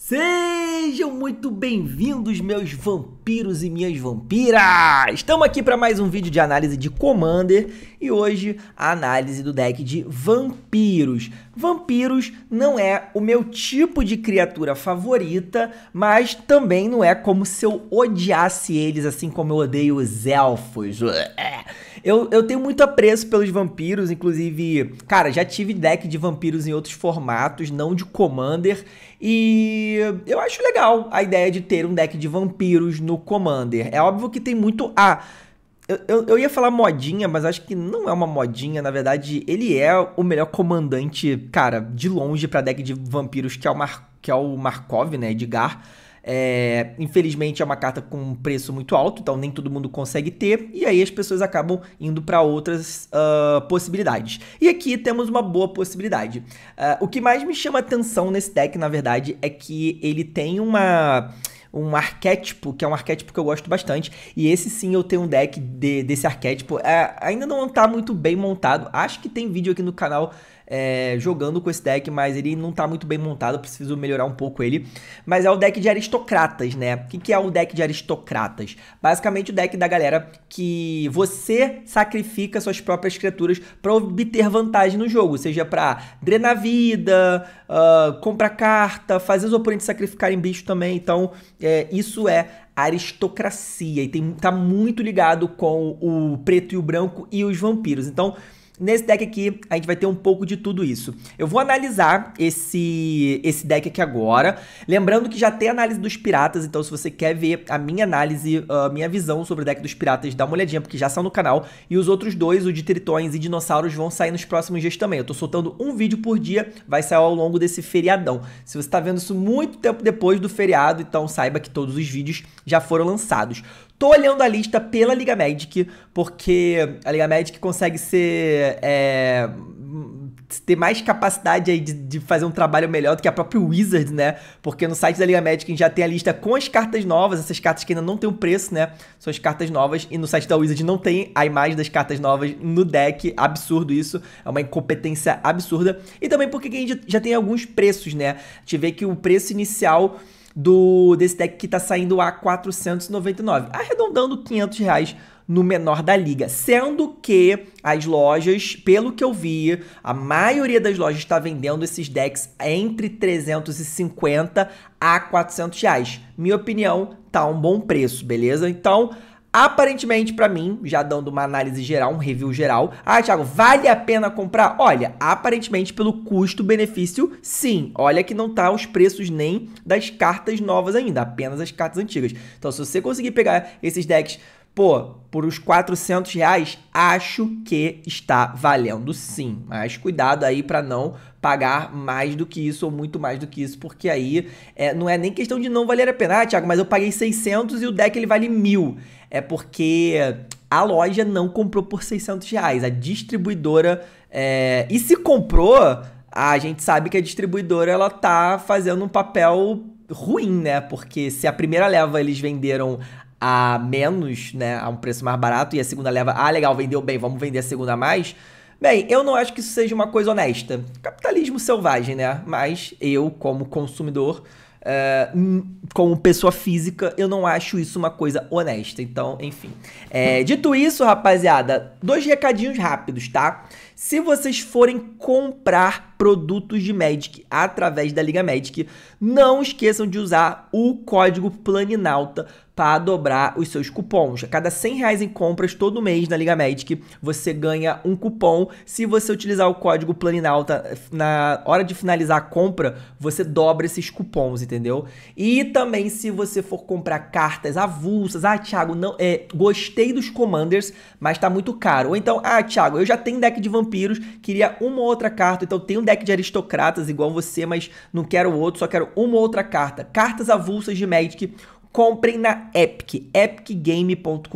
Sejam muito bem-vindos, meus vampiros e minhas vampiras! Estamos aqui para mais um vídeo de análise de Commander e hoje a análise do deck de vampiros. Vampiros não é o meu tipo de criatura favorita, mas também não é como se eu odiasse eles, assim como eu odeio os elfos. Eu, eu tenho muito apreço pelos vampiros, inclusive, cara, já tive deck de vampiros em outros formatos, não de Commander, e eu acho legal a ideia de ter um deck de vampiros no Commander. É óbvio que tem muito a. Ah, eu, eu, eu ia falar modinha, mas acho que não é uma modinha. Na verdade, ele é o melhor comandante, cara, de longe para deck de vampiros, que é o, Mar, que é o Markov, né? Edgar. É, infelizmente é uma carta com um preço muito alto, então nem todo mundo consegue ter, e aí as pessoas acabam indo para outras uh, possibilidades. E aqui temos uma boa possibilidade. Uh, o que mais me chama atenção nesse deck, na verdade, é que ele tem uma um arquétipo, que é um arquétipo que eu gosto bastante. E esse sim eu tenho um deck de, desse arquétipo. É, ainda não tá muito bem montado. Acho que tem vídeo aqui no canal é, jogando com esse deck, mas ele não tá muito bem montado, preciso melhorar um pouco ele. Mas é o deck de aristocratas, né? O que, que é o deck de aristocratas? Basicamente o deck da galera que você sacrifica suas próprias criaturas para obter vantagem no jogo, seja para drenar vida, uh, comprar carta, fazer os oponentes sacrificarem bicho também. Então, é, isso é aristocracia e tem, tá muito ligado com o preto e o branco e os vampiros. Então, Nesse deck aqui, a gente vai ter um pouco de tudo isso. Eu vou analisar esse, esse deck aqui agora. Lembrando que já tem análise dos piratas, então se você quer ver a minha análise, a minha visão sobre o deck dos piratas, dá uma olhadinha, porque já são no canal. E os outros dois, o de tritões e dinossauros, vão sair nos próximos dias também. Eu tô soltando um vídeo por dia, vai sair ao longo desse feriadão. Se você tá vendo isso muito tempo depois do feriado, então saiba que todos os vídeos já foram lançados. Tô olhando a lista pela Liga Magic, porque a Liga Magic consegue ser. É, ter mais capacidade aí de, de, fazer um trabalho melhor do que a própria Wizard, né? Porque no site da Liga Magic já tem a lista com as cartas novas, essas cartas que ainda não tem o um preço, né? São as cartas novas, e no site da Wizard não tem a imagem das cartas novas no deck. Absurdo isso, é uma incompetência absurda. E também porque a gente já tem alguns preços, né? A gente vê que o preço inicial do desse deck que tá saindo a 499, arredondando 500 reais no menor da liga, sendo que as lojas, pelo que eu vi, a maioria das lojas está vendendo esses decks entre 350 a 400 reais. Minha opinião, tá um bom preço, beleza? Então Aparentemente, para mim, já dando uma análise geral, um review geral, ah, Thiago, vale a pena comprar? Olha, aparentemente pelo custo-benefício, sim. Olha que não tá os preços nem das cartas novas ainda, apenas as cartas antigas. Então, se você conseguir pegar esses decks pô, por uns 400 reais, acho que está valendo sim. Mas cuidado aí para não pagar mais do que isso ou muito mais do que isso, porque aí é, não é nem questão de não valer a pena. Ah, Thiago, mas eu paguei 600 e o deck ele vale mil. É porque a loja não comprou por 600 reais, a distribuidora... É... E se comprou, a gente sabe que a distribuidora ela tá fazendo um papel ruim, né? Porque se a primeira leva eles venderam a menos, né, a um preço mais barato, e a segunda leva, ah, legal, vendeu bem, vamos vender a segunda a mais Bem, eu não acho que isso seja uma coisa honesta. Capitalismo selvagem, né? Mas eu, como consumidor, uh, como pessoa física, eu não acho isso uma coisa honesta. Então, enfim. É, dito isso, rapaziada, dois recadinhos rápidos, tá? Se vocês forem comprar produtos de Magic através da Liga Magic, não esqueçam de usar o código Planinalta para dobrar os seus cupons. A cada 100 reais em compras todo mês na Liga Magic, você ganha um cupom. Se você utilizar o código Planinalta na hora de finalizar a compra, você dobra esses cupons, entendeu? E também se você for comprar cartas avulsas, ah, Thiago, não, é, gostei dos Commanders, mas tá muito caro. Ou então, ah, Thiago, eu já tenho deck de vampiros, queria uma outra carta, então tem um deck de aristocratas igual você, mas não quero outro, só quero uma outra carta. Cartas avulsas de Magic comprem na Epic, epicgame.com.br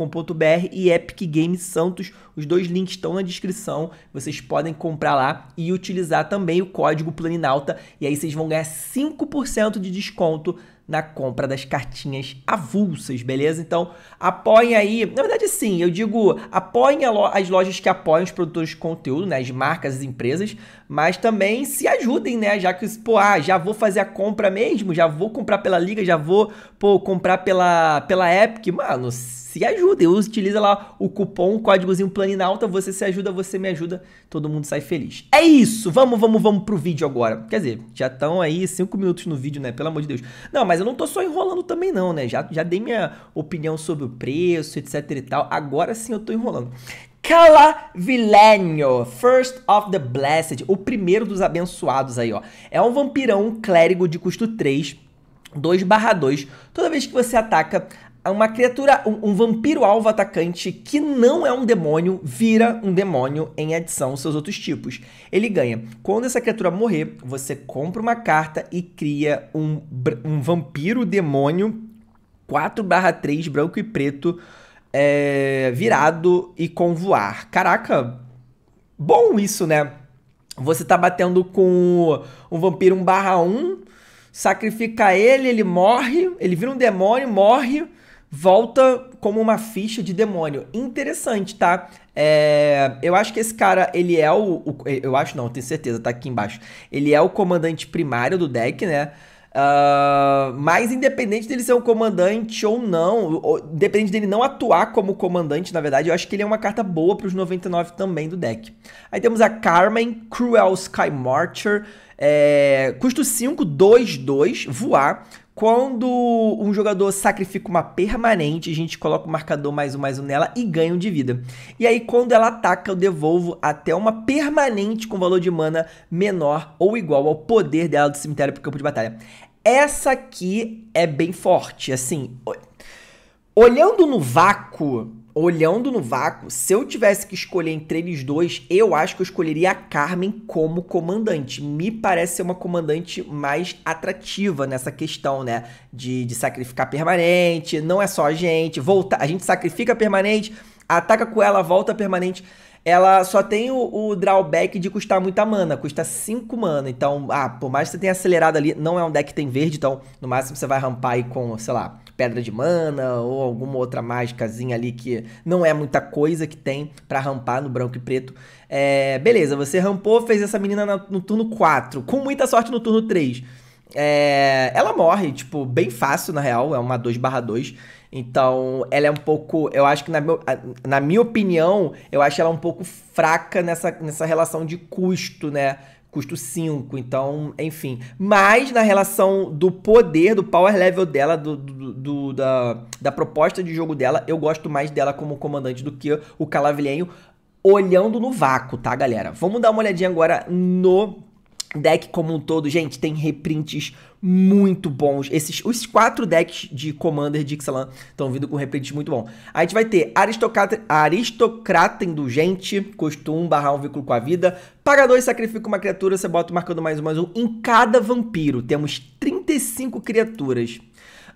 e Epic Games Santos os dois links estão na descrição. Vocês podem comprar lá e utilizar também o código Planinalta. E aí vocês vão ganhar 5% de desconto na compra das cartinhas avulsas, beleza? Então, apoiem aí. Na verdade, sim, eu digo apoiem lo as lojas que apoiam os produtores de conteúdo, né? As marcas, as empresas, mas também se ajudem, né? Já que, pô, ah, já vou fazer a compra mesmo, já vou comprar pela Liga, já vou, pô, comprar pela, pela Epic. Mano, se ajudem, utiliza lá o cupom, o códigozinho ali na alta, você se ajuda, você me ajuda, todo mundo sai feliz. É isso, vamos, vamos, vamos pro vídeo agora. Quer dizer, já estão aí cinco minutos no vídeo, né? Pelo amor de Deus. Não, mas eu não tô só enrolando também não, né? Já, já dei minha opinião sobre o preço, etc e tal. Agora sim eu tô enrolando. Cala Vilenio, First of the Blessed, o primeiro dos abençoados aí, ó. É um vampirão, clérigo de custo 3, 2 barra 2. Toda vez que você ataca uma criatura, um, um, vampiro alvo atacante que não é um demônio, vira um demônio em adição aos seus outros tipos. Ele ganha. Quando essa criatura morrer, você compra uma carta e cria um, um vampiro demônio 4/3 branco e preto é, virado e com voar. Caraca, bom isso, né? Você tá batendo com um vampiro 1/1, sacrifica ele, ele morre, ele vira um demônio, morre volta como uma ficha de demônio. Interessante, tá? É, eu acho que esse cara, ele é o, o, Eu acho não, tenho certeza, tá aqui embaixo. Ele é o comandante primário do deck, né? Uh, mas independente dele ser um comandante ou não, ou, independente dele não atuar como comandante, na verdade, eu acho que ele é uma carta boa para os 99 também do deck. Aí temos a Carmen, Cruel Sky Marcher, é, custo 5, 2, 2, voar. Quando um jogador sacrifica uma permanente, a gente coloca o marcador mais um mais um nela e ganha um de vida. E aí quando ela ataca, eu devolvo até uma permanente com valor de mana menor ou igual ao poder dela do cemitério pro campo de batalha. Essa aqui é bem forte, assim, olhando no vácuo, olhando no vácuo, se eu tivesse que escolher entre eles dois, eu acho que eu escolheria a Carmen como comandante. Me parece ser uma comandante mais atrativa nessa questão, né? De, de sacrificar permanente, não é só a gente, volta, a gente sacrifica permanente, ataca com ela, volta permanente. Ela só tem o, o drawback de custar muita mana, custa 5 mana. Então, ah, por mais que você tenha acelerado ali, não é um deck que tem verde, então no máximo você vai rampar aí com, sei lá, pedra de mana ou alguma outra mágicazinha ali que não é muita coisa que tem para rampar no branco e preto. É, beleza, você rampou, fez essa menina no, no turno 4, com muita sorte no turno 3. É, ela morre, tipo, bem fácil, na real, é uma 2 barra 2. Então, ela é um pouco. Eu acho que, na, meu, na minha opinião, eu acho ela um pouco fraca nessa, nessa relação de custo, né? custo 5, então, enfim. Mas na relação do poder, do power level dela, do, do, do da, da proposta de jogo dela, eu gosto mais dela como comandante do que o Calavilhenho olhando no vácuo, tá, galera? Vamos dar uma olhadinha agora no deck como um todo, gente, tem reprints muito bons. Esses, os quatro decks de Commander de Ixalan estão vindo com reprints muito bons. A gente vai ter Aristocrata, aristocrata Indulgente, custa 1, barra 1, vínculo com a vida. Paga 2, sacrifica uma criatura, você bota marcando mais um, mais um. Em cada vampiro, temos 35 criaturas.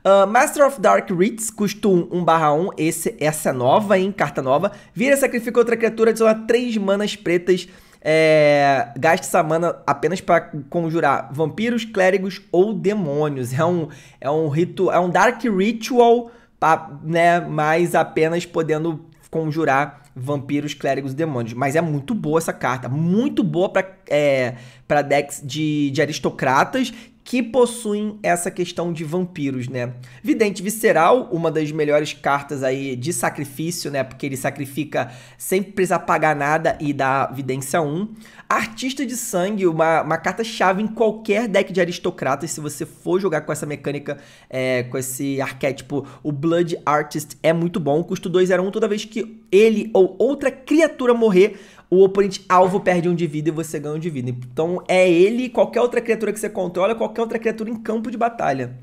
Uh, Master of Dark Rites, custa 1, 1 barra 1, Esse, essa é nova, hein, carta nova. Vira, sacrifica outra criatura, adiciona 3 manas pretas é, gaste essa mana apenas para conjurar vampiros, clérigos ou demônios. É um, é um rito, é um dark ritual, pra, né? Mas apenas podendo conjurar vampiros, clérigos demônios. Mas é muito boa essa carta, muito boa para é, para decks de, de aristocratas que possuem essa questão de vampiros, né? Vidente Visceral, uma das melhores cartas aí de sacrifício, né? Porque ele sacrifica sem precisar pagar nada e dá vidência 1. Artista de Sangue, uma, uma carta-chave em qualquer deck de aristocratas, se você for jogar com essa mecânica, é, com esse arquétipo. O Blood Artist é muito bom, custo 2 era 1 toda vez que ele ou outra criatura morrer, o oponente alvo perde um de vida e você ganha um de vida. Então é ele e qualquer outra criatura que você controla, qualquer outra criatura em campo de batalha.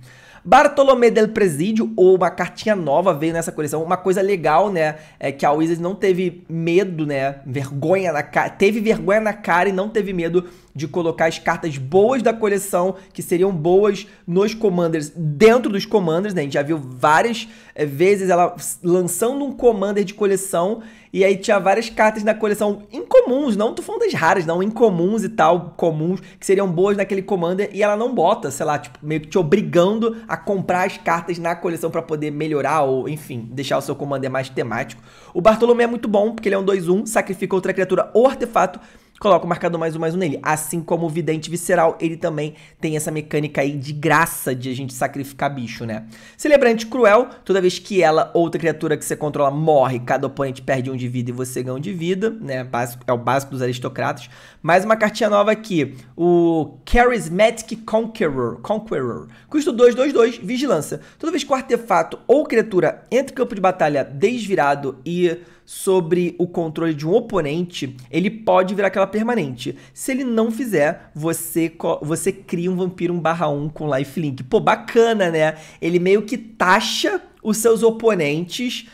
Bartolomé del Presídio, ou uma cartinha nova, veio nessa coleção. Uma coisa legal, né? É que a Wizards não teve medo, né? Vergonha na cara. Teve vergonha na cara e não teve medo de colocar as cartas boas da coleção, que seriam boas nos Commanders, dentro dos Commanders, né? A gente já viu várias é, vezes ela lançando um Commander de coleção e aí tinha várias cartas na coleção incomuns, não tô falando das raras, não, incomuns e tal, comuns, que seriam boas naquele Commander, e ela não bota, sei lá, tipo, meio que te obrigando a comprar as cartas na coleção para poder melhorar ou, enfim, deixar o seu Commander mais temático. O Bartolomeu é muito bom, porque ele é um 2-1, sacrifica outra criatura ou artefato coloca o marcador mais um mais um nele. Assim como o vidente visceral, ele também tem essa mecânica aí de graça de a gente sacrificar bicho, né? Celebrante cruel, toda vez que ela, outra criatura que você controla, morre, cada oponente perde um de vida e você ganha um de vida, né? É o básico dos aristocratas. Mais uma cartinha nova aqui, o Charismatic Conqueror, Conqueror. Custo 2, 2, 2, vigilância. Toda vez que o artefato ou criatura entra em campo de batalha desvirado e sobre o controle de um oponente, ele pode virar aquela permanente. Se ele não fizer, você, você cria um vampiro 1/1 com lifelink. Pô, bacana, né? Ele meio que taxa os seus oponentes.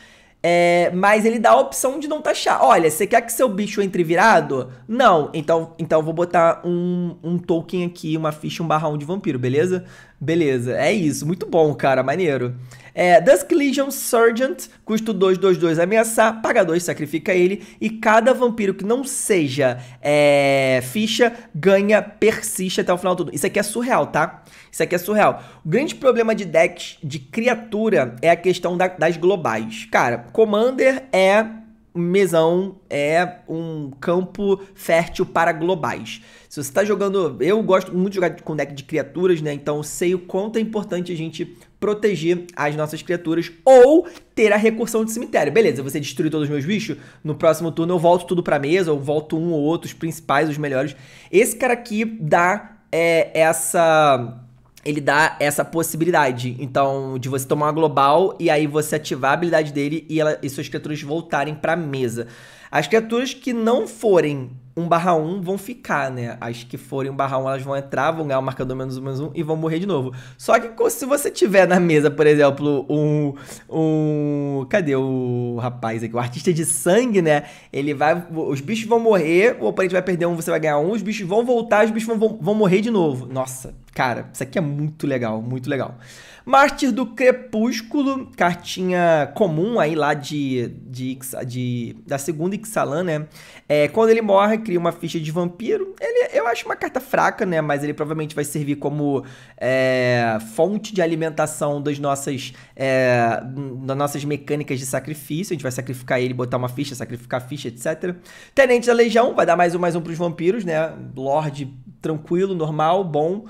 É, mas ele dá a opção de não taxar. Olha, você quer que seu bicho entre virado? Não. Então, então vou botar um, um token aqui, uma ficha 1 barra 1 de vampiro, beleza? Beleza, é isso. Muito bom, cara, maneiro. É, Dusk Legion Surgeon, custo 2, 2, 2, ameaçar, paga 2, sacrifica ele, e cada vampiro que não seja é, ficha ganha persiste até o final do turno. Isso aqui é surreal, tá? Isso aqui é surreal. O grande problema de decks de criatura é a questão da, das globais. Cara, Commander é mesão é um campo fértil para globais. Se você está jogando, eu gosto muito de jogar com deck de criaturas, né? Então sei o quanto é importante a gente proteger as nossas criaturas ou ter a recursão de cemitério. Beleza, você destruiu todos os meus bichos, no próximo turno eu volto tudo para mesa, ou volto um ou outro, os principais, os melhores. Esse cara aqui dá é, essa ele dá essa possibilidade. Então, de você tomar uma global e aí você ativar a habilidade dele e, ela, e suas criaturas voltarem pra mesa. As criaturas que não forem 1 barra 1 vão ficar, né? As que forem 1 barra 1 elas vão entrar, vão ganhar o marcador menos 1 menos 1 e vão morrer de novo. Só que se você tiver na mesa, por exemplo, um. um cadê o rapaz aqui? O artista de sangue, né? Ele vai. Os bichos vão morrer, o oponente vai perder um, você vai ganhar um, os bichos vão voltar, os bichos vão, vão, vão morrer de novo. Nossa, Cara, isso aqui é muito legal, muito legal. Mártir do Crepúsculo, cartinha comum aí lá de, de, de da segunda Ixalan, né? É, quando ele morre, cria uma ficha de vampiro. Ele, eu acho uma carta fraca, né? Mas ele provavelmente vai servir como é, fonte de alimentação das nossas, é, das nossas mecânicas de sacrifício. A gente vai sacrificar ele, botar uma ficha, sacrificar ficha, etc. Tenente da Legião, vai dar mais um, mais um pros vampiros, né? Lorde tranquilo, normal, bom.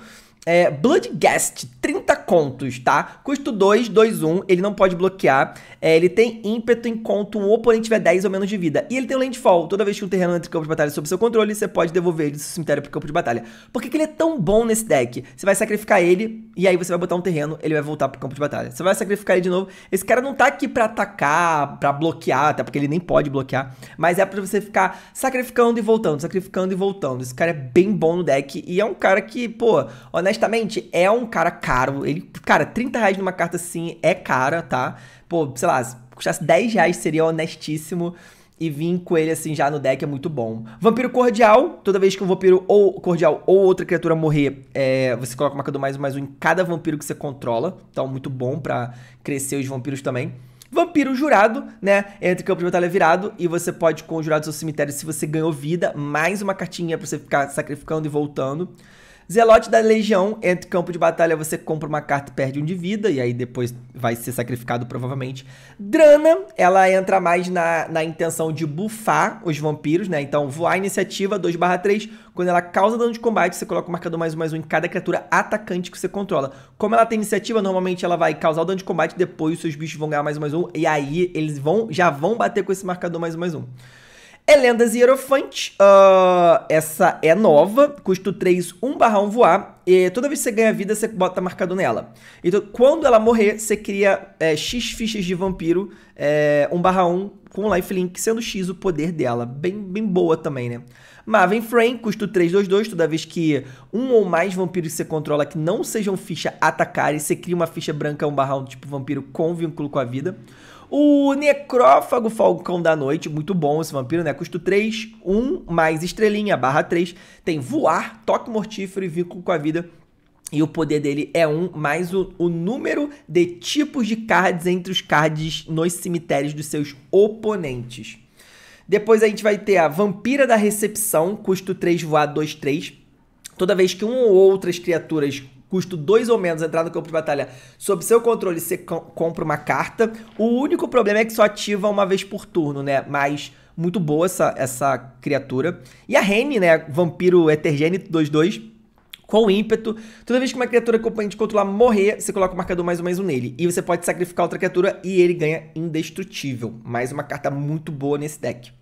É, Bloodgast, 30 contos, tá? Custo 2, 2, 1, ele não pode bloquear. É, ele tem ímpeto enquanto um oponente tiver 10 ou menos de vida. E ele tem o landfall. Toda vez que um terreno entra em campo de batalha sob seu controle, você pode devolver ele do seu cemitério pro campo de batalha. Por que, que ele é tão bom nesse deck? Você vai sacrificar ele, e aí você vai botar um terreno, ele vai voltar pro campo de batalha. Você vai sacrificar ele de novo. Esse cara não tá aqui pra atacar, pra bloquear, até porque ele nem pode bloquear. Mas é pra você ficar sacrificando e voltando, sacrificando e voltando. Esse cara é bem bom no deck. E é um cara que, pô, honestamente honestamente, é um cara caro. Ele, cara, 30 reais numa carta assim é cara, tá? Pô, sei lá, se custasse 10 reais seria honestíssimo. E vir com ele assim já no deck é muito bom. Vampiro Cordial, toda vez que um vampiro ou cordial ou outra criatura morrer, é, você coloca o marcador mais um mais um em cada vampiro que você controla. Então, muito bom para crescer os vampiros também. Vampiro Jurado, né? Entre campo de batalha virado e você pode conjurar do seu cemitério se você ganhou vida. Mais uma cartinha pra você ficar sacrificando e voltando. Zelote da Legião, entre campo de batalha você compra uma carta e perde um de vida, e aí depois vai ser sacrificado provavelmente. Drana, ela entra mais na, na intenção de bufar os vampiros, né? Então, voar iniciativa 2/3, quando ela causa dano de combate, você coloca o marcador mais um mais um em cada criatura atacante que você controla. Como ela tem iniciativa, normalmente ela vai causar o dano de combate, depois os seus bichos vão ganhar mais um mais um, e aí eles vão já vão bater com esse marcador mais um mais um. Helendas é e Hierofante, uh, ah, essa é nova, custo 3, 1 barra 1 voar, e toda vez que você ganha vida, você bota marcado nela. Então, quando ela morrer, você cria é, X fichas de vampiro, é, 1 barra 1, com lifelink, sendo X o poder dela. Bem, bem boa também, né? Maven Frame, custo 322, toda vez que um ou mais vampiros que você controla que não sejam ficha atacarem, você cria uma ficha branca 1 barra 1, tipo vampiro com vínculo com a vida. O Necrófago Falcão da Noite, muito bom esse vampiro, né? Custo 3, 1 mais estrelinha, barra 3. Tem voar, toque mortífero e vínculo com a vida. E o poder dele é 1 mais o, o número de tipos de cards entre os cards nos cemitérios dos seus oponentes. Depois a gente vai ter a Vampira da Recepção, custo 3, voar 2, 3. Toda vez que um ou outras criaturas custo 2 ou menos entrar no campo de batalha sob seu controle, você compra uma carta. O único problema é que só ativa uma vez por turno, né? Mas muito boa essa, essa criatura. E a Rene, né? Vampiro Etergênito 2-2. Com ímpeto, toda vez que uma criatura que de controlar morrer, você coloca o marcador mais ou menos nele. E você pode sacrificar outra criatura e ele ganha indestrutível. Mais uma carta muito boa nesse deck.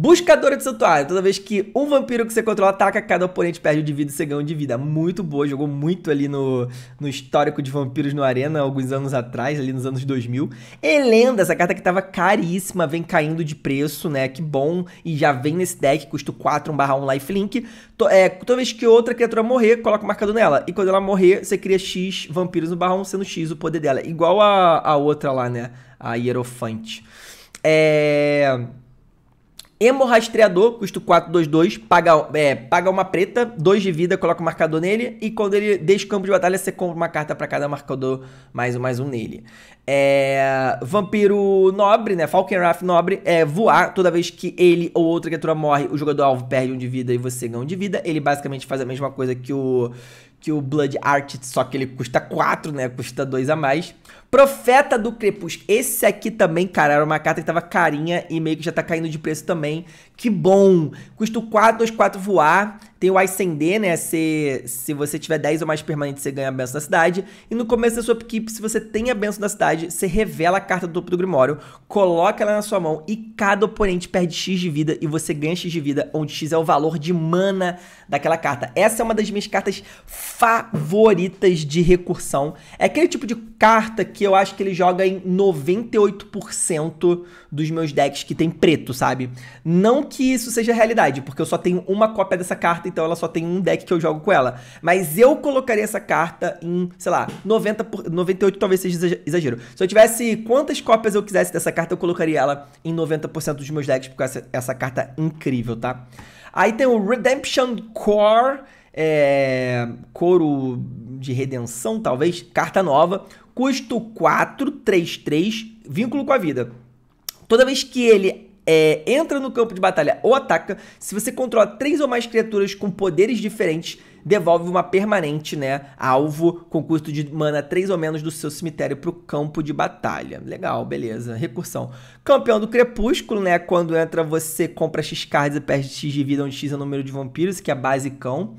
Buscadora de Santuário. Toda vez que um vampiro que você controla ataca, cada oponente perde um de vida e você ganha um de vida. Muito boa, jogou muito ali no, no histórico de vampiros no Arena, alguns anos atrás, ali nos anos 2000. Elenda, é essa carta que tava caríssima, vem caindo de preço, né? Que bom. E já vem nesse deck, custa 4, 1 barra 1 lifelink. To, é, toda vez que outra criatura morrer, coloca o um marcador nela. E quando ela morrer, você cria X vampiros no barra 1, sendo X o poder dela. Igual a, a outra lá, né? A Hierofante. É... Hemorrastreador, custo 422, paga, é, paga uma preta, 2 de vida, coloca o marcador nele. E quando ele deixa o campo de batalha, você compra uma carta para cada marcador, mais um, mais um nele. É, vampiro Nobre, né? Wrath Nobre, é voar. Toda vez que ele ou outra criatura morre, o jogador alvo perde um de vida e você ganha um de vida. Ele basicamente faz a mesma coisa que o, que o Blood Art, só que ele custa 4, né? Custa 2 a mais. Profeta do Crepúsculo. Esse aqui também, cara, era uma carta que tava carinha e meio que já tá caindo de preço também. Que bom! Custa 4, 2, 4 voar. Tem o Ascender, né? Se, se você tiver 10 ou mais permanentes, você ganha a benção da cidade. E no começo da sua equipe, se você tem a benção da cidade, você revela a carta do topo do Grimório, coloca ela na sua mão e cada oponente perde X de vida e você ganha X de vida, onde X é o valor de mana daquela carta. Essa é uma das minhas cartas favoritas de recursão. É aquele tipo de carta que que eu acho que ele joga em 98% dos meus decks que tem preto, sabe? Não que isso seja realidade, porque eu só tenho uma cópia dessa carta, então ela só tem um deck que eu jogo com ela. Mas eu colocaria essa carta em, sei lá, 90 por... 98 talvez seja exagero. Se eu tivesse quantas cópias eu quisesse dessa carta, eu colocaria ela em 90% dos meus decks, porque essa, essa carta é incrível, tá? Aí tem o Redemption Core, é, couro de redenção, talvez, carta nova, custo 3, vínculo com a vida. Toda vez que ele é, entra no campo de batalha ou ataca, se você controla três ou mais criaturas com poderes diferentes, devolve uma permanente, né? Alvo com custo de mana 3 ou menos do seu cemitério para o campo de batalha. Legal, beleza. Recursão. Campeão do Crepúsculo, né? Quando entra, você compra X cards e perde X de vida, onde X é o número de vampiros, que é basicão.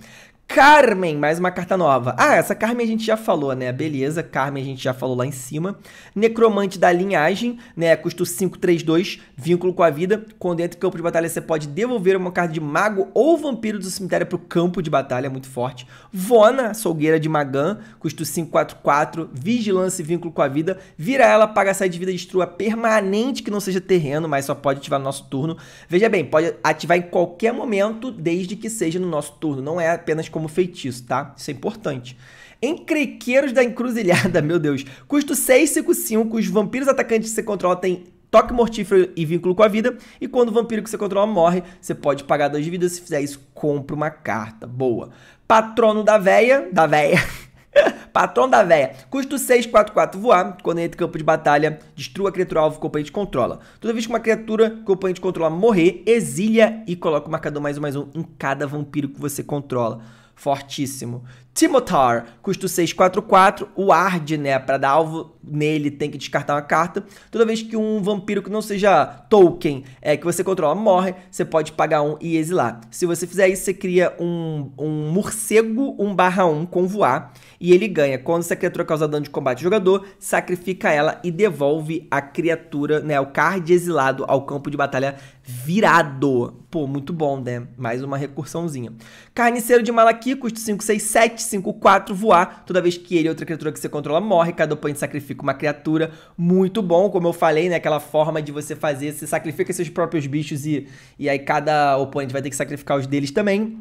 Carmen, mais uma carta nova. Ah, essa Carmen a gente já falou, né? Beleza, Carmen a gente já falou lá em cima. Necromante da linhagem, né? Custo 532, vínculo com a vida. Quando entra em campo de batalha, você pode devolver uma carta de mago ou vampiro do cemitério para o campo de batalha, é muito forte. Vona, solgueira de Magan, custo 544, vigilância e vínculo com a vida. Vira ela, paga a saída de vida, destrua permanente que não seja terreno, mas só pode ativar no nosso turno. Veja bem, pode ativar em qualquer momento, desde que seja no nosso turno. Não é apenas com como feitiço, tá? Isso é importante. Encrequeiros da Encruzilhada, meu Deus. Custo 655, os vampiros atacantes que você controla têm toque mortífero e vínculo com a vida. E quando o vampiro que você controla morre, você pode pagar duas vidas. Se fizer isso, compra uma carta. Boa. Patrono da véia. Da véia. Patrono da véia. Custo 644 voar. Quando entra em campo de batalha, destrua a criatura alvo que o oponente controla. Toda vez que uma criatura que o oponente controla morrer, exilia e coloca o marcador mais um mais um em cada vampiro que você controla fortíssimo. Timotar, custo 644, o Ard, né, para dar alvo nele tem que descartar uma carta. Toda vez que um vampiro que não seja token é, que você controla morre, você pode pagar um e exilar. Se você fizer isso, você cria um, um morcego 1 barra 1 com voar e ele ganha. Quando essa criatura causa dano de combate ao jogador, sacrifica ela e devolve a criatura, né, o card exilado ao campo de batalha virado. Pô, muito bom, né? Mais uma recursãozinha. Carniceiro de Malaki, custo 567, 5, 4, voar. Toda vez que ele e outra criatura que você controla morre, cada oponente sacrifica uma criatura. Muito bom, como eu falei, né? Aquela forma de você fazer, você sacrifica seus próprios bichos e, e aí cada oponente vai ter que sacrificar os deles também.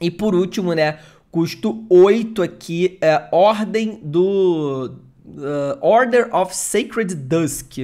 E por último, né? Custo 8 aqui, é, Ordem do... Uh, Order of Sacred Dusk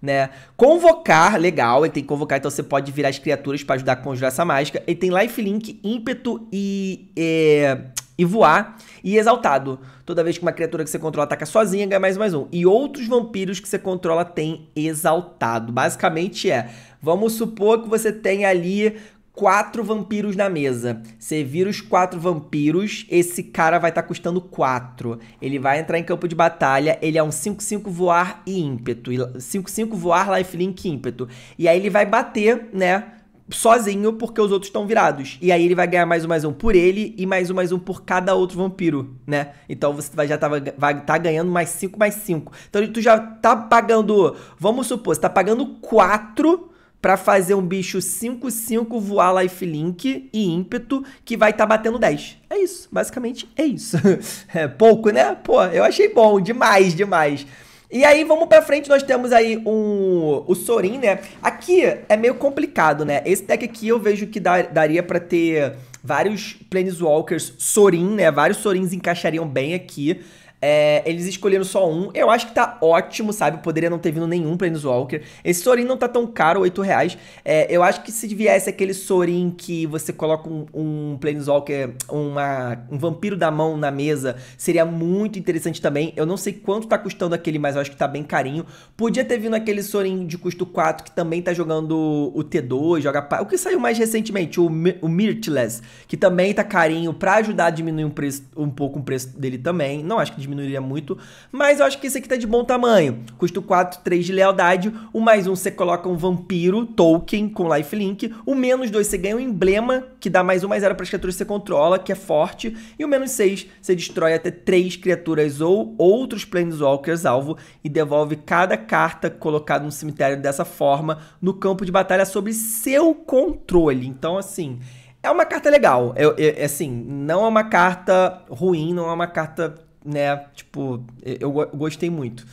né? Convocar, legal, ele tem que convocar, então você pode virar as criaturas para ajudar a conjurar essa mágica. Ele tem lifelink, ímpeto e. É e voar, e exaltado. Toda vez que uma criatura que você controla ataca sozinha, ganha mais mais um. E outros vampiros que você controla tem exaltado. Basicamente é, vamos supor que você tenha ali quatro vampiros na mesa. Você vira os quatro vampiros, esse cara vai estar tá custando quatro. Ele vai entrar em campo de batalha, ele é um 5-5 voar e ímpeto. 5-5 voar, lifelink e ímpeto. E aí ele vai bater, né? sozinho porque os outros estão virados. E aí ele vai ganhar mais um mais um por ele e mais um mais um por cada outro vampiro, né? Então você vai, já tá, vai, tá ganhando mais 5 mais 5. Então tu já tá pagando, vamos supor, você tá pagando 4 para fazer um bicho 5-5 voar lifelink e ímpeto que vai estar tá batendo 10. É isso, basicamente é isso. É pouco, né? Pô, eu achei bom, demais, demais. E aí, vamos pra frente, nós temos aí um, o Sorin, né? Aqui é meio complicado, né? Esse deck aqui eu vejo que dar, daria pra ter vários Planeswalkers Sorin, né? Vários Sorins encaixariam bem aqui. É, eles escolheram só um. Eu acho que tá ótimo, sabe? Poderia não ter vindo nenhum Planeswalker. Esse Sorin não tá tão caro, 8 reais. É, eu acho que se viesse aquele Sorin que você coloca um, um Planeswalker, uma, um vampiro da mão na mesa, seria muito interessante também. Eu não sei quanto tá custando aquele, mas eu acho que tá bem carinho. Podia ter vindo aquele Sorin de custo 4 que também tá jogando o T2, joga. O que saiu mais recentemente? O, o Mirtless, que também tá carinho pra ajudar a diminuir um, preço, um pouco o preço dele também. Não acho que diminuiria muito, mas eu acho que esse aqui tá de bom tamanho. Custo 4, 3 de lealdade, o mais um você coloca um vampiro, Tolkien com lifelink, o menos 2 você ganha um emblema, que dá mais um mais 0 para as criaturas que você controla, que é forte, e o menos 6 você destrói até 3 criaturas ou outros Planeswalkers alvo e devolve cada carta colocada no cemitério dessa forma no campo de batalha sobre seu controle. Então, assim, é uma carta legal. É, é, é assim, não é uma carta ruim, não é uma carta né? Tipo, eu gostei muito.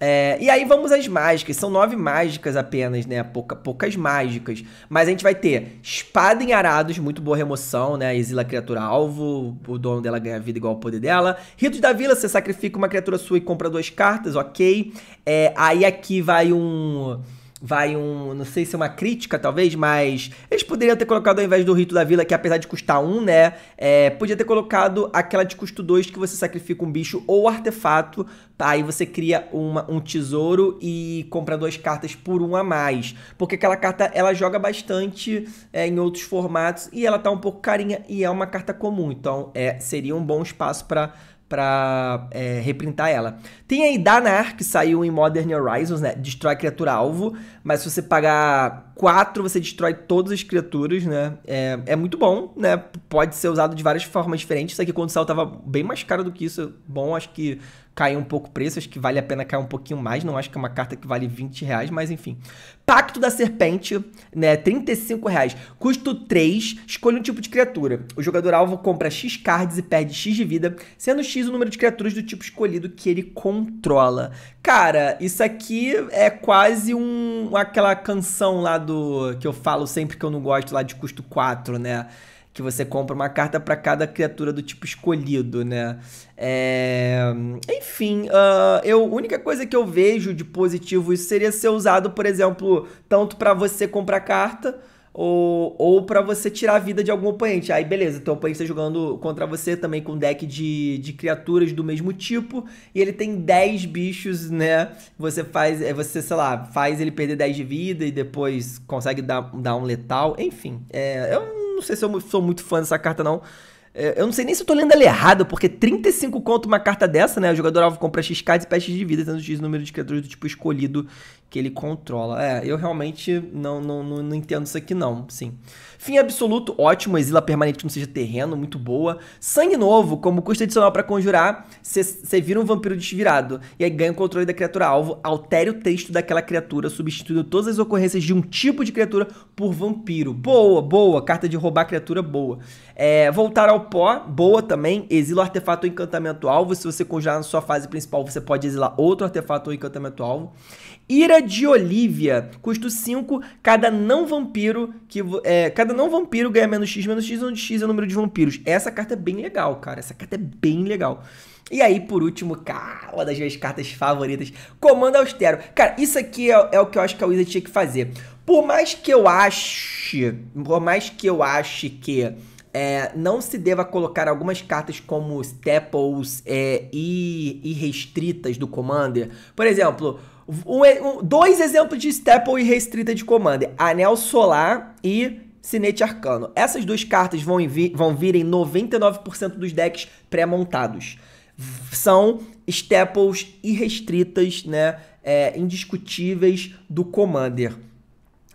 É, e aí vamos às mágicas. São nove mágicas apenas, né? Pouca, poucas mágicas. Mas a gente vai ter Espada em Arados, muito boa remoção, né? Exila a criatura alvo, o dono dela ganha vida igual ao poder dela. Ritos da Vila, você sacrifica uma criatura sua e compra duas cartas, ok. É, aí aqui vai um vai um, não sei se é uma crítica talvez, mas eles poderiam ter colocado ao invés do Rito da Vila, que apesar de custar um, né, é, podia ter colocado aquela de custo dois que você sacrifica um bicho ou artefato, tá? aí você cria uma, um tesouro e compra duas cartas por um a mais, porque aquela carta ela joga bastante é, em outros formatos e ela tá um pouco carinha e é uma carta comum, então é, seria um bom espaço para pra é, reprintar ela. Tem aí Danar, que saiu em Modern Horizons, né? Destrói criatura alvo, mas se você pagar 4, você destrói todas as criaturas, né? É, é muito bom, né? Pode ser usado de várias formas diferentes. Isso aqui quando saiu tava bem mais caro do que isso. Bom, acho que cair um pouco o preço, acho que vale a pena cair um pouquinho mais, não acho que é uma carta que vale 20 reais, mas enfim. Pacto da Serpente, né, 35 reais, custo 3, escolha um tipo de criatura. O jogador alvo compra X cards e perde X de vida, sendo X o número de criaturas do tipo escolhido que ele controla. Cara, isso aqui é quase um aquela canção lá do que eu falo sempre que eu não gosto lá de custo 4, né? que você compra uma carta para cada criatura do tipo escolhido, né? É... Enfim, uh, eu única coisa que eu vejo de positivo isso seria ser usado, por exemplo, tanto para você comprar carta ou, ou para você tirar a vida de algum oponente. Aí beleza, teu oponente tá jogando contra você também com deck de, de criaturas do mesmo tipo e ele tem 10 bichos, né? Você faz, é, você, sei lá, faz ele perder 10 de vida e depois consegue dar, dar um letal. Enfim, é, eu não sei se eu sou muito fã dessa carta não, é, eu não sei nem se eu tô lendo ela errada, porque 35 conto uma carta dessa, né? O jogador alvo compra X cards e peixes de vida, tendo X número de criaturas do tipo escolhido que ele controla. É, eu realmente não, não, não, não entendo isso aqui não, sim. Fim absoluto, ótimo. Exila permanente como seja terreno, muito boa. Sangue novo, como custo adicional para conjurar, você vira um vampiro desvirado. E aí ganha o controle da criatura alvo, altere o texto daquela criatura, substituindo todas as ocorrências de um tipo de criatura por vampiro. Boa, boa. Carta de roubar criatura, boa. É, voltar ao pó, boa também. Exila o artefato ou encantamento alvo. Se você conjurar na sua fase principal, você pode exilar outro artefato ou encantamento alvo. Ira de Olivia, custo 5, cada não vampiro que é, cada não vampiro ganha menos x, menos x, onde x é o número de vampiros. Essa carta é bem legal, cara, essa carta é bem legal. E aí, por último, cara, uma das minhas cartas favoritas, Comando Austero. Cara, isso aqui é, é o que eu acho que a Wizard tinha que fazer. Por mais que eu ache, por mais que eu ache que é, não se deva colocar algumas cartas como staples é, e, e restritas do Commander. Por exemplo, um, um, dois exemplos de staple e restrita de Commander: é Anel Solar e Sinete Arcano. Essas duas cartas vão, vão vir em 99% dos decks pré-montados. São staples irrestritas, né? É, indiscutíveis do Commander.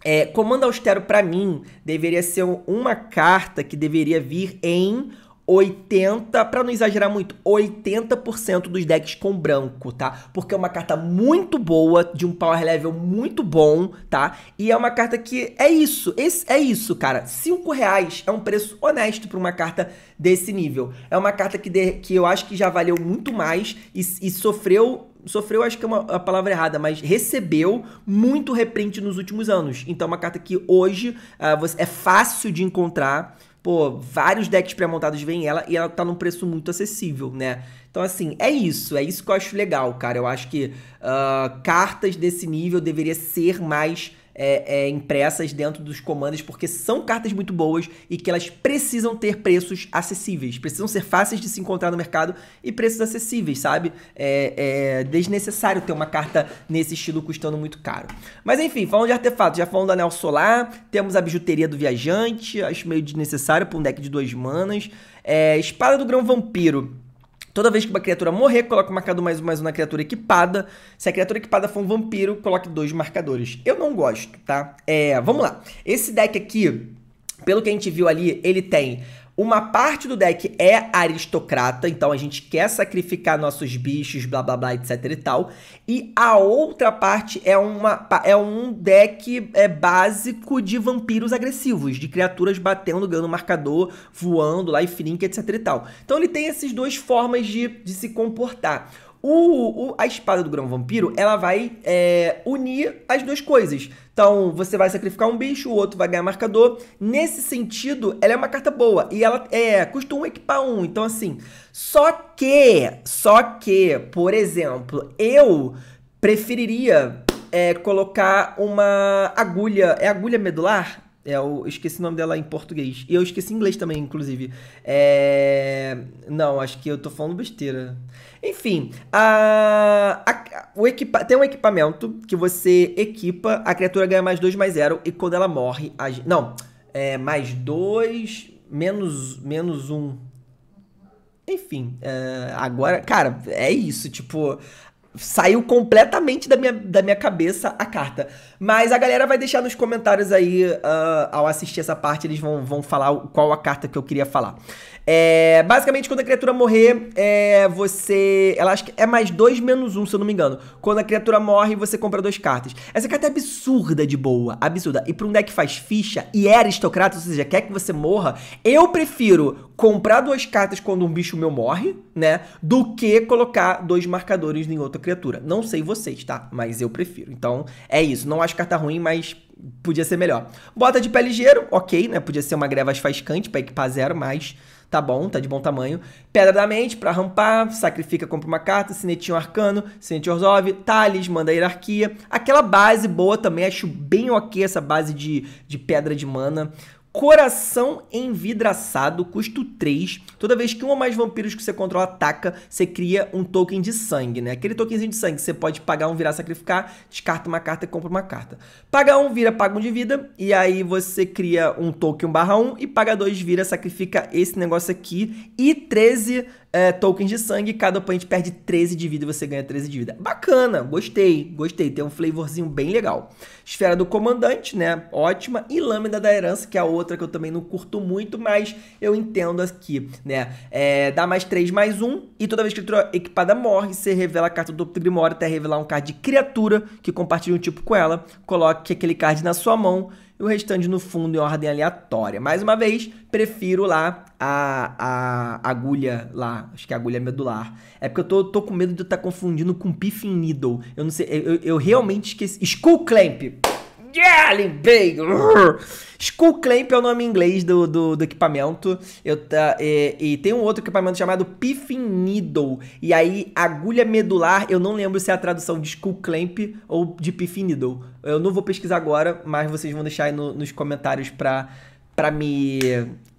É, comando austero, para mim, deveria ser uma carta que deveria vir em 80, para não exagerar muito, 80% dos decks com branco, tá? Porque é uma carta muito boa, de um power level muito bom, tá? E é uma carta que é isso, esse, é isso, cara. 5 reais é um preço honesto para uma carta desse nível. É uma carta que, de, que eu acho que já valeu muito mais e, e sofreu sofreu, acho que é uma a palavra errada, mas recebeu muito reprint nos últimos anos. Então é uma carta que hoje uh, é fácil de encontrar pô, vários decks pré-montados vêm ela e ela tá num preço muito acessível, né? Então, assim, é isso. É isso que eu acho legal, cara. Eu acho que uh, cartas desse nível deveria ser mais é, é, impressas dentro dos comandos, porque são cartas muito boas e que elas precisam ter preços acessíveis, precisam ser fáceis de se encontrar no mercado e preços acessíveis, sabe? É, é desnecessário ter uma carta nesse estilo custando muito caro. Mas enfim, falando de artefatos, já falando do anel solar, temos a bijuteria do viajante, acho meio desnecessário para um deck de duas manas. É, espada do grão vampiro. Toda vez que uma criatura morrer, coloque um marcador mais um mais um na criatura equipada. Se a criatura equipada for um vampiro, coloque dois marcadores. Eu não gosto, tá? É, vamos lá. Esse deck aqui, pelo que a gente viu ali, ele tem uma parte do deck é aristocrata, então a gente quer sacrificar nossos bichos, blá blá blá, etc e tal. E a outra parte é, uma, é um deck é, básico de vampiros agressivos, de criaturas batendo, ganhando marcador, voando lá e frinque etc e tal. Então ele tem essas duas formas de, de se comportar o, o, a espada do grão vampiro, ela vai é, unir as duas coisas. Então, você vai sacrificar um bicho, o outro vai ganhar marcador. Nesse sentido, ela é uma carta boa. E ela é, custa um equipar um. Então, assim. Só que. Só que, por exemplo, eu preferiria é, colocar uma agulha. É agulha medular? É o, esqueci o nome dela em português. E eu esqueci em inglês também, inclusive. É... Não, acho que eu tô falando besteira. Enfim, a, a, o equipa, tem um equipamento que você equipa, a criatura ganha mais 2, mais 0, e quando ela morre... A, não, é mais 2, menos, menos Um. Enfim, é, agora, cara, é isso. Tipo, saiu completamente da minha, da minha cabeça a carta. Mas a galera vai deixar nos comentários aí, uh, ao assistir essa parte, eles vão, vão falar qual a carta que eu queria falar. É, basicamente, quando a criatura morrer, é, você. Ela acho que é mais 2 menos 1, um, se eu não me engano. Quando a criatura morre, você compra duas cartas. Essa carta é absurda de boa, absurda. E pra um deck que faz ficha e é aristocrata, ou seja, quer que você morra, eu prefiro comprar duas cartas quando um bicho meu morre, né? Do que colocar dois marcadores em outra criatura. Não sei vocês, tá? Mas eu prefiro. Então, é isso. Não acho carta ruim, mas podia ser melhor. Bota de pé ligeiro, ok, né? Podia ser uma greva asfascante pra equipar zero, mas tá bom, tá de bom tamanho. Pedra da Mente, pra rampar, sacrifica, compra uma carta, sinetinho arcano, sinetinho resolve, Thales, manda a hierarquia. Aquela base boa também, acho bem ok essa base de, de pedra de mana. Coração Envidraçado, custo 3. Toda vez que um ou mais vampiros que você controla ataca, você cria um token de sangue, né? Aquele tokenzinho de sangue, você pode pagar um, virar, sacrificar, descarta uma carta e compra uma carta. Paga um, vira, paga um de vida, e aí você cria um token 1 barra 1, e paga dois, vira, sacrifica esse negócio aqui, e 13 é, tokens de sangue, cada oponente perde 13 de vida e você ganha 13 de vida. Bacana, gostei, gostei, tem um flavorzinho bem legal. Esfera do Comandante, né, ótima, e Lâmina da Herança, que é a outra que eu também não curto muito, mas eu entendo aqui, né, é, dá mais 3, mais 1, e toda vez que a criatura equipada morre, você revela a carta do topo Grimório até revelar um card de criatura que compartilha um tipo com ela, coloque aquele card na sua mão, e o restante no fundo em ordem aleatória. Mais uma vez, prefiro lá a, a agulha lá, acho que é a agulha medular. É porque eu tô, tô com medo de eu estar tá confundindo com pif needle. Eu não sei, eu, eu realmente esqueci. Skull clamp! yeah, limpei. Skull Clamp é o nome em inglês do, do, do equipamento. Eu, tá, e, é, e, tem um outro equipamento chamado Piffin Needle. E aí, agulha medular, eu não lembro se é a tradução de Skull Clamp ou de Piffin Needle. Eu não vou pesquisar agora, mas vocês vão deixar aí no, nos comentários pra, pra me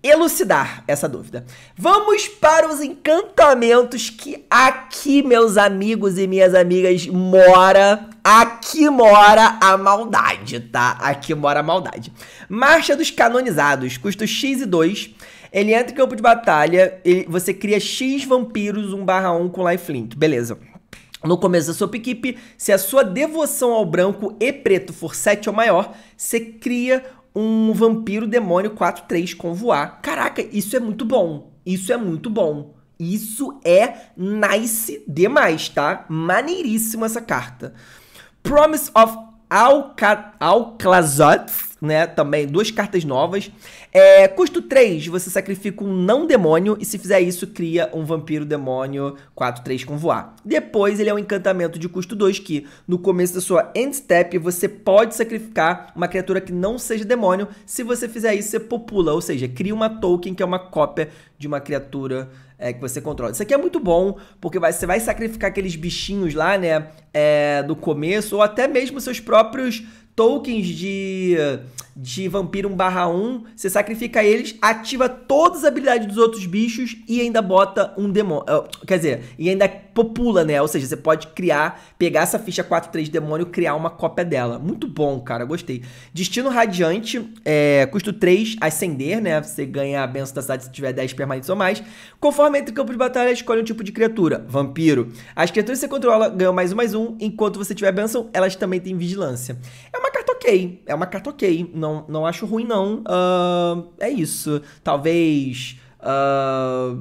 elucidar essa dúvida. Vamos para os encantamentos que aqui, meus amigos e minhas amigas, mora. Aqui mora a maldade, tá? Aqui mora a maldade. Marcha dos Canonizados, custo X e 2. Ele entra em campo de batalha, ele, você cria X vampiros 1/1 com lifelink. Beleza. No começo da sua equipe, se a sua devoção ao branco e preto for 7 ou maior, você cria um vampiro demônio 4-3 com voar. Caraca, isso é muito bom. Isso é muito bom. Isso é nice demais, tá? Maneiríssima essa carta. Promise of Alcazot né? Também duas cartas novas. É, custo 3, você sacrifica um não demônio e se fizer isso, cria um vampiro demônio 4-3 com voar. Depois ele é um encantamento de custo 2 que no começo da sua end step você pode sacrificar uma criatura que não seja demônio. Se você fizer isso, você popula, ou seja, cria uma token que é uma cópia de uma criatura é, que você controla. Isso aqui é muito bom, porque vai, você vai sacrificar aqueles bichinhos lá, né? É, do começo, ou até mesmo seus próprios tokens de, de vampiro 1 barra 1, você sacrifica eles, ativa todas as habilidades dos outros bichos e ainda bota um demônio. Eh, quer dizer, e ainda popula, né? Ou seja, você pode criar, pegar essa ficha 4-3 demônio criar uma cópia dela. Muito bom, cara, gostei. Destino Radiante, é, custo 3, ascender, né? Você ganha a benção da cidade se tiver 10 permanentes ou mais. Conforme entre campo de batalha, escolhe um tipo de criatura, vampiro. As criaturas que você controla ganham mais um, mais um, enquanto você tiver benção, elas também têm vigilância. É uma carta ok. É uma carta ok. Não, não acho ruim, não. Uh, é isso. Talvez. Uh,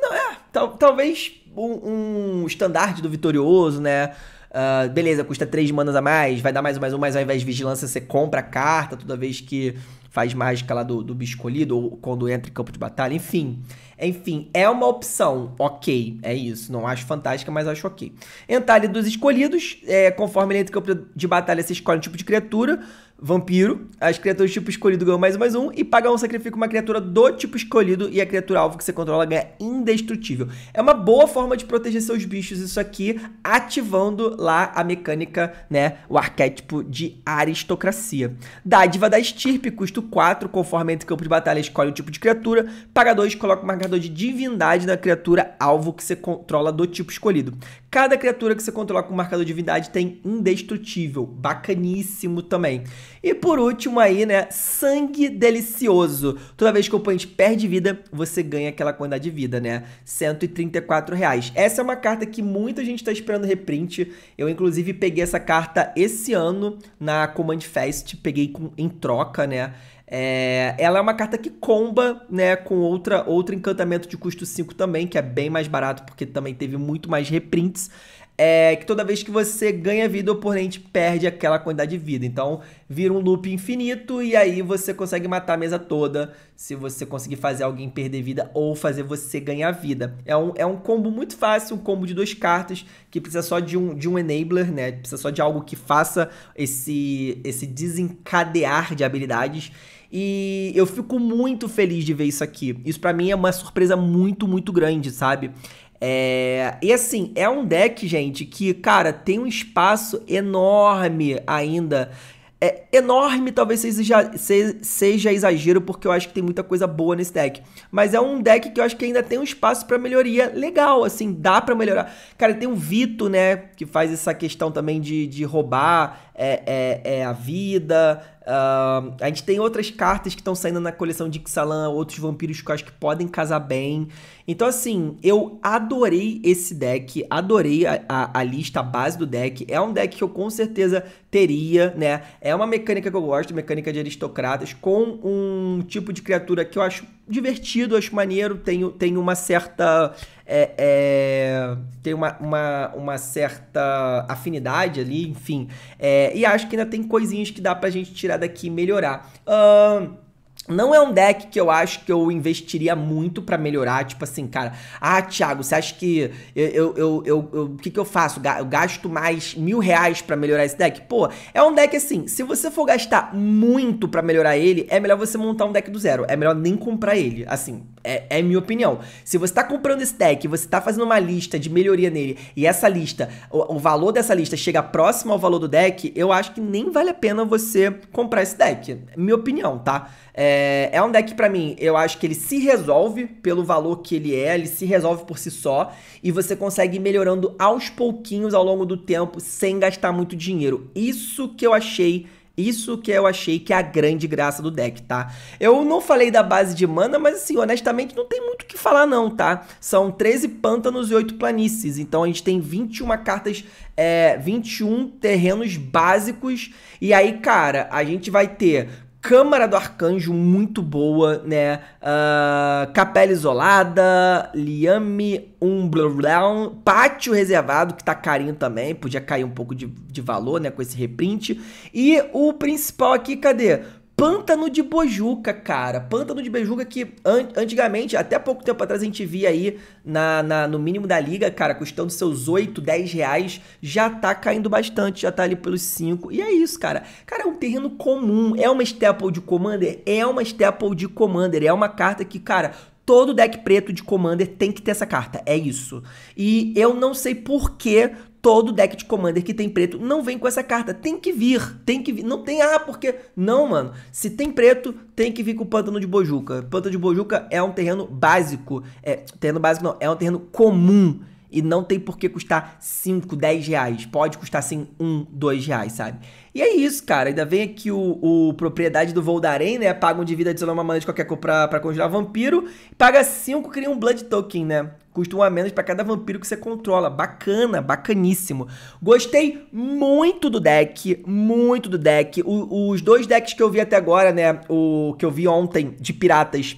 não, é. Tal, talvez um, um standard do vitorioso, né? Uh, beleza, custa 3 manas a mais, vai dar mais um, mais um, mais ao invés de vigilância, você compra a carta toda vez que faz mágica lá do, do bicho escolhido, ou quando entra em campo de batalha, enfim. Enfim, é uma opção, ok, é isso. Não acho fantástica, mas acho ok. Entalhe dos escolhidos, é, conforme ele entra em campo de batalha, você escolhe um tipo de criatura vampiro, as criaturas do tipo escolhido ganham mais mais um, e paga um sacrifica uma criatura do tipo escolhido, e a criatura alvo que você controla ganha indestrutível. É uma boa forma de proteger seus bichos isso aqui, ativando lá a mecânica, né, o arquétipo de aristocracia. Dádiva da estirpe, custo 4, conforme entre campo de batalha escolhe o tipo de criatura, paga 2, coloca o marcador de divindade na criatura alvo que você controla do tipo escolhido. Cada criatura que você controla com marcador de divindade tem indestrutível, bacaníssimo também. E por último aí, né, sangue delicioso. Toda vez que o oponente perde vida, você ganha aquela quantidade de vida, né? 134 reais. Essa é uma carta que muita gente está esperando reprint. Eu, inclusive, peguei essa carta esse ano na Command Fest. Peguei com, em troca, né? É, ela é uma carta que comba né, com outra, outro encantamento de custo 5 também, que é bem mais barato, porque também teve muito mais reprints é que toda vez que você ganha vida, o oponente perde aquela quantidade de vida. Então, vira um loop infinito e aí você consegue matar a mesa toda se você conseguir fazer alguém perder vida ou fazer você ganhar vida. É um, é um combo muito fácil, um combo de duas cartas que precisa só de um, de um enabler, né? Precisa só de algo que faça esse, esse desencadear de habilidades. E eu fico muito feliz de ver isso aqui. Isso para mim é uma surpresa muito, muito grande, sabe? É... E assim, é um deck, gente, que, cara, tem um espaço enorme ainda. É enorme, talvez seja, seja exagero, porque eu acho que tem muita coisa boa nesse deck. Mas é um deck que eu acho que ainda tem um espaço para melhoria legal, assim, dá para melhorar. Cara, tem o Vito, né, que faz essa questão também de, de roubar é, é, é a vida. Uh, a gente tem outras cartas que estão saindo na coleção de Ixalan, outros vampiros que eu acho que podem casar bem. Então, assim, eu adorei esse deck, adorei a, a, a lista, a base do deck. É um deck que eu com certeza teria, né? É uma mecânica que eu gosto, mecânica de aristocratas, com um tipo de criatura que eu acho divertido, acho maneiro, tem, tem uma certa. É, é, tem uma, uma, uma, certa afinidade ali, enfim. É, e acho que ainda tem coisinhas que dá pra gente tirar daqui e melhorar. Uh, não é um deck que eu acho que eu investiria muito para melhorar. Tipo assim, cara, ah, Thiago, você acha que eu. eu, eu, eu o que, que eu faço? Eu gasto mais mil reais para melhorar esse deck? Pô, é um deck assim. Se você for gastar muito para melhorar ele, é melhor você montar um deck do zero. É melhor nem comprar ele. Assim, é, é minha opinião. Se você tá comprando esse deck, você tá fazendo uma lista de melhoria nele, e essa lista, o, o valor dessa lista chega próximo ao valor do deck, eu acho que nem vale a pena você comprar esse deck. Minha opinião, tá? É. É, é, um deck para mim, eu acho que ele se resolve pelo valor que ele é, ele se resolve por si só e você consegue ir melhorando aos pouquinhos ao longo do tempo sem gastar muito dinheiro. Isso que eu achei isso que eu achei que é a grande graça do deck, tá? Eu não falei da base de mana, mas assim, honestamente, não tem muito o que falar não, tá? São 13 pântanos e 8 planícies, então a gente tem 21 cartas, é, 21 terrenos básicos, e aí, cara, a gente vai ter Câmara do Arcanjo, muito boa, né? Uh, Capela Isolada, Liame Umbrown, Pátio Reservado, que tá carinho também, podia cair um pouco de, de valor, né? Com esse reprint. E o principal aqui, cadê? Pântano de Bojuca, cara. Pântano de Bojuca que an antigamente, até pouco tempo atrás, a gente via aí na, na, no mínimo da liga, cara, custando seus 8, 10 reais, já tá caindo bastante, já tá ali pelos 5. E é isso, cara. Cara, é um terreno comum. É uma Staple de Commander? É uma Staple de Commander. É uma carta que, cara, todo deck preto de Commander tem que ter essa carta, é isso. E eu não sei por que todo deck de Commander que tem preto não vem com essa carta. Tem que vir, tem que vir. Não tem, ah, porque... Não, mano. Se tem preto, tem que vir com o Pântano de Bojuca. Pântano de Bojuca é um terreno básico. É, terreno básico não, é um terreno comum. E não tem por que custar 5, 10 reais. Pode custar, sim, 1, 2 reais, sabe? E é isso, cara. Ainda vem aqui o, o propriedade do Voldaren, né? Paga um de vida adicional uma mana de qualquer cor pra, pra congelar vampiro. Paga 5, cria um Blood Token, né? Custa um a menos para cada vampiro que você controla. Bacana, bacaníssimo. Gostei muito do deck, muito do deck. O, os dois decks que eu vi até agora, né? O que eu vi ontem de piratas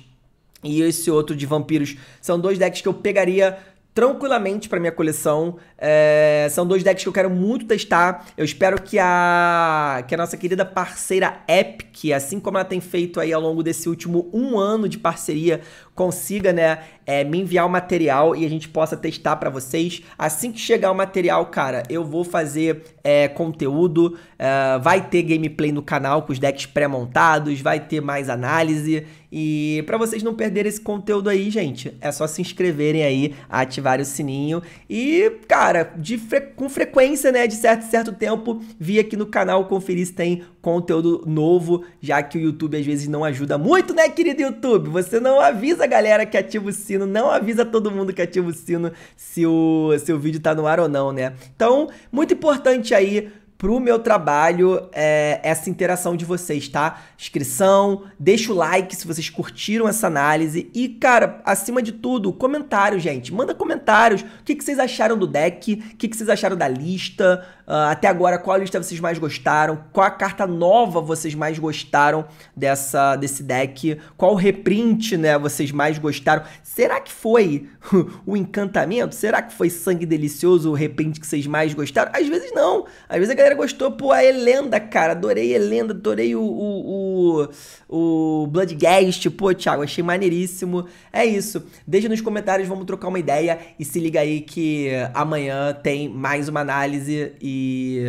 e esse outro de vampiros, são dois decks que eu pegaria tranquilamente para minha coleção. É, são dois decks que eu quero muito testar. Eu espero que a, que a nossa querida parceira Epic, assim como ela tem feito aí ao longo desse último um ano de parceria consiga, né, é, me enviar o material e a gente possa testar para vocês. Assim que chegar o material, cara, eu vou fazer é, conteúdo, é, vai ter gameplay no canal com os decks pré-montados, vai ter mais análise. E para vocês não perderem esse conteúdo aí, gente, é só se inscreverem aí, ativar o sininho e, cara, de fre com frequência, né, de certo certo tempo, vir aqui no canal conferir se tem conteúdo novo, já que o YouTube às vezes não ajuda muito, né, querido YouTube? Você não avisa avisa a galera que ativa o sino, não avisa todo mundo que ativa o sino se o, se o vídeo tá no ar ou não, né? Então, muito importante aí pro meu trabalho é, essa interação de vocês, tá? Inscrição, deixa o like se vocês curtiram essa análise e, cara, acima de tudo, comentário, gente. Manda comentários. O que, que vocês acharam do deck? O que, que vocês acharam da lista? Uh, até agora, qual lista vocês mais gostaram? Qual a carta nova vocês mais gostaram dessa desse deck? Qual reprint, né, vocês mais gostaram? Será que foi o encantamento? Será que foi sangue delicioso o reprint que vocês mais gostaram? Às vezes não. Às vezes a galera galera gostou, pô, a Helenda, cara. Adorei Helenda, adorei o, o, o, o Bloodgast. Pô, Thiago, achei maneiríssimo. É isso. Deixa nos comentários, vamos trocar uma ideia. E se liga aí que amanhã tem mais uma análise. E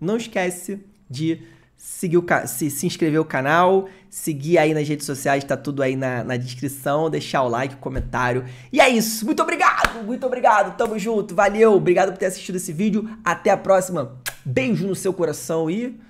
não esquece de seguir o, se, se inscrever no canal, seguir aí nas redes sociais, tá tudo aí na, na descrição, deixar o like, o comentário. E é isso, muito obrigado, muito obrigado, tamo junto, valeu, obrigado por ter assistido esse vídeo, até a próxima, beijo no seu coração e